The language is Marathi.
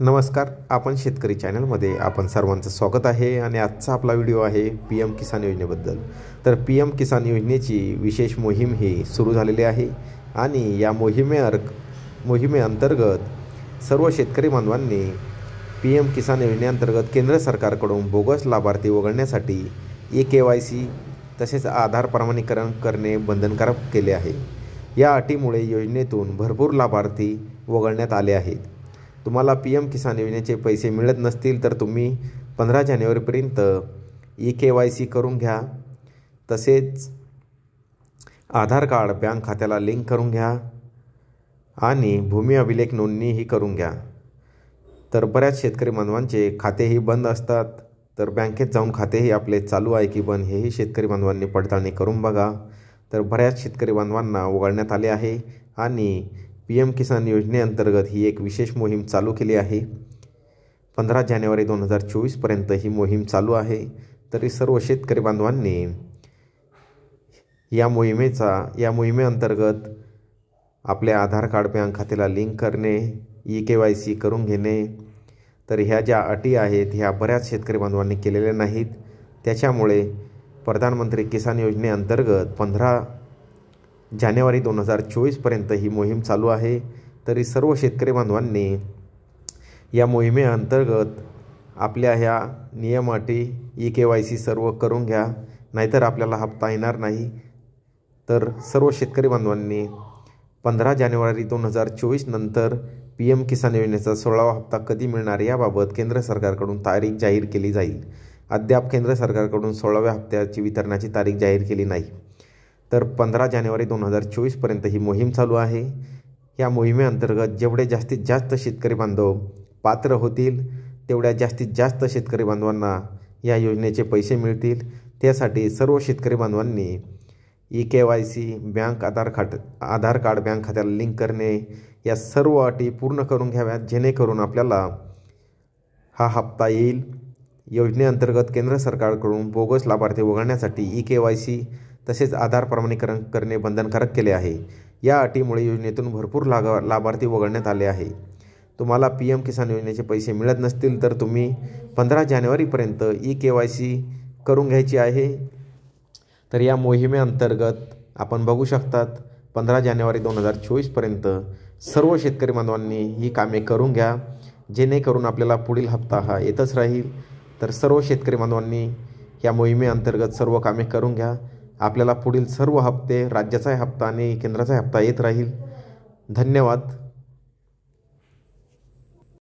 नमस्कार आपण शेतकरी चॅनलमध्ये आपण सर्वांचं स्वागत आहे आणि आजचा आपला व्हिडिओ आहे पी एम किसान योजनेबद्दल तर पी एम किसान योजनेची विशेष मोहीम ही सुरू झालेली आहे आणि या मोहिमे मोहिमेअंतर्गत सर्व शेतकरी बांधवांनी पी एम किसान योजनेअंतर्गत केंद्र सरकारकडून बोगस लाभार्थी वगळण्यासाठी ए के वाय सी तसेच आधार प्रमाणीकरण करणे बंधनकारक केले आहे या अटीमुळे योजनेतून भरपूर लाभार्थी वगळण्यात आले आहेत तुम्हाला पी एम किसान योजनेचे पैसे मिळत नसतील तर तुम्ही पंधरा जानेवारीपर्यंत ई के वाय सी करून घ्या तसेच आधार कार्ड बँक खात्याला लिंक करून घ्या आणि भूमी अभिलेख नोंदणीही करून घ्या तर बऱ्याच शेतकरी बांधवांचे खातेही बंद असतात तर बँकेत जाऊन खातेही आपले चालू आहे की बंद हेही शेतकरी बांधवांनी पडताळणी करून बघा तर बऱ्याच शेतकरी बांधवांना उघडण्यात आले आहे आणि पी एम किसान योजनेअंतर्गत ही एक विशेष मोहीम चालू केली आहे पंधरा जानेवारी दोन हजार चोवीसपर्यंत ही मोहीम चालू आहे तरी सर्व शेतकरी बांधवांनी या मोहिमेचा या मोहिमेअंतर्गत आपल्या आधार कार्ड बँक खात्याला लिंक करणे ई के वाय सी करून घेणे तर ह्या ज्या अटी आहेत ह्या बऱ्याच शेतकरी बांधवांनी केलेल्या नाहीत त्याच्यामुळे प्रधानमंत्री किसान योजनेअंतर्गत पंधरा जानेवारी दोन हजार चोवीसपर्यंत ही मोहीम चालू आहे तरी सर्व शेतकरी बांधवांनी या मोहिमेअंतर्गत आपल्या ह्या नियमाटी ई के वाय सी सर्व करून घ्या नाहीतर आपल्याला हप्ता येणार नाही तर सर्व शेतकरी बांधवांनी पंधरा जानेवारी दोन हजार चोवीस नंतर पी एम किसान योजनेचा सोळावा हप्ता कधी मिळणार याबाबत केंद्र सरकारकडून तारीख जाहीर केली जाईल अद्याप केंद्र सरकारकडून सोळाव्या हप्त्याची वितरणाची तारीख जाहीर केली नाही तर पंधरा जानेवारी दोन हजार चोवीसपर्यंत ही मोहीम चालू आहे या मोहिमेअंतर्गत जेवढे जास्तीत जास्त शेतकरी बांधव पात्र होतील तेवढ्या जास्तीत जास्त शेतकरी बांधवांना या योजनेचे पैसे मिळतील त्यासाठी सर्व शेतकरी बांधवांनी E K Y C bank Aadhaar खाट आधार कार्ड बँक खात्याला लिंक करणे या सर्व अटी पूर्ण करून घ्याव्यात जेणेकरून आपल्याला हा हप्ता येईल योजनेअंतर्गत केंद्र सरकारकडून बोगस लाभार्थी उघडण्यासाठी E e K Y C तसेच आधार प्रमाणीकरण करणे बंधनकारक केले आहे या अटीमुळे योजनेतून भरपूर लागा लाभार्थी वगळण्यात आले आहे तुम्हाला पी एम किसान योजनेचे पैसे मिळत नसतील तर तुम्ही पंधरा जानेवारीपर्यंत ई के वाय सी करून घ्यायची आहे तर या मोहिमेअंतर्गत आपण बघू शकतात पंधरा जानेवारी दोन हजार चोवीसपर्यंत सर्व शेतकरी बांधवांनी ही कामे करून घ्या जेणेकरून आपल्याला पुढील हप्ता हा येतच राहील तर सर्व शेतकरी बांधवांनी या मोहिमेअंतर्गत सर्व कामे करून घ्या आपल्याला पुढील सर्व हप्ते राज्याचाही हप्ता आणि केंद्राचाही हप्ता येत राहील धन्यवाद